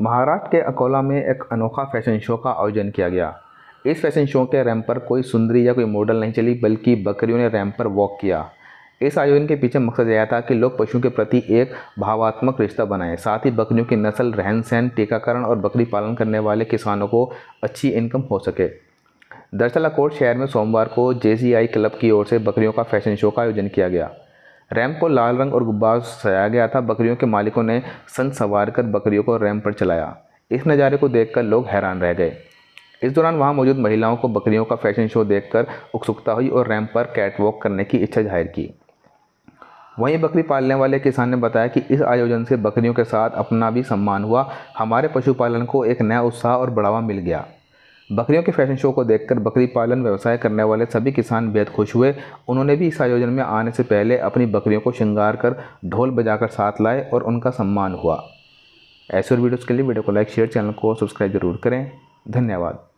महाराष्ट्र के अकोला में एक अनोखा फैशन शो का आयोजन किया गया इस फैशन शो के रैम पर कोई सुंदरी या कोई मॉडल नहीं चली बल्कि बकरियों ने रैम पर वॉक किया इस आयोजन के पीछे मकसद यह था कि लोग पशुओं के प्रति एक भावात्मक रिश्ता बनाएं साथ ही बकरियों की नस्ल रहन सहन टीकाकरण और बकरी पालन करने वाले किसानों को अच्छी इनकम हो सके दरअसल अकोट शहर में सोमवार को जे क्लब की ओर से बकरियों का फैशन शो का आयोजन किया गया रैम्प को लाल रंग और गुब्बारों से सजाया गया था बकरियों के मालिकों ने सन संवार कर बकरियों को रैम पर चलाया इस नज़ारे को देखकर लोग हैरान रह गए इस दौरान वहाँ मौजूद महिलाओं को बकरियों का फैशन शो देखकर उत्सुकता हुई और रैम पर कैट वॉक करने की इच्छा जाहिर की वहीं बकरी पालने वाले किसान ने बताया कि इस आयोजन से बकरियों के साथ अपना भी सम्मान हुआ हमारे पशुपालन को एक नया उत्साह और बढ़ावा मिल गया बकरियों के फैशन शो को देखकर बकरी पालन व्यवसाय करने वाले सभी किसान बेहद खुश हुए उन्होंने भी इस आयोजन में आने से पहले अपनी बकरियों को श्रृंगार कर ढोल बजाकर साथ लाए और उनका सम्मान हुआ ऐसे और वीडियोज़ के लिए वीडियो को लाइक शेयर चैनल को सब्सक्राइब जरूर करें धन्यवाद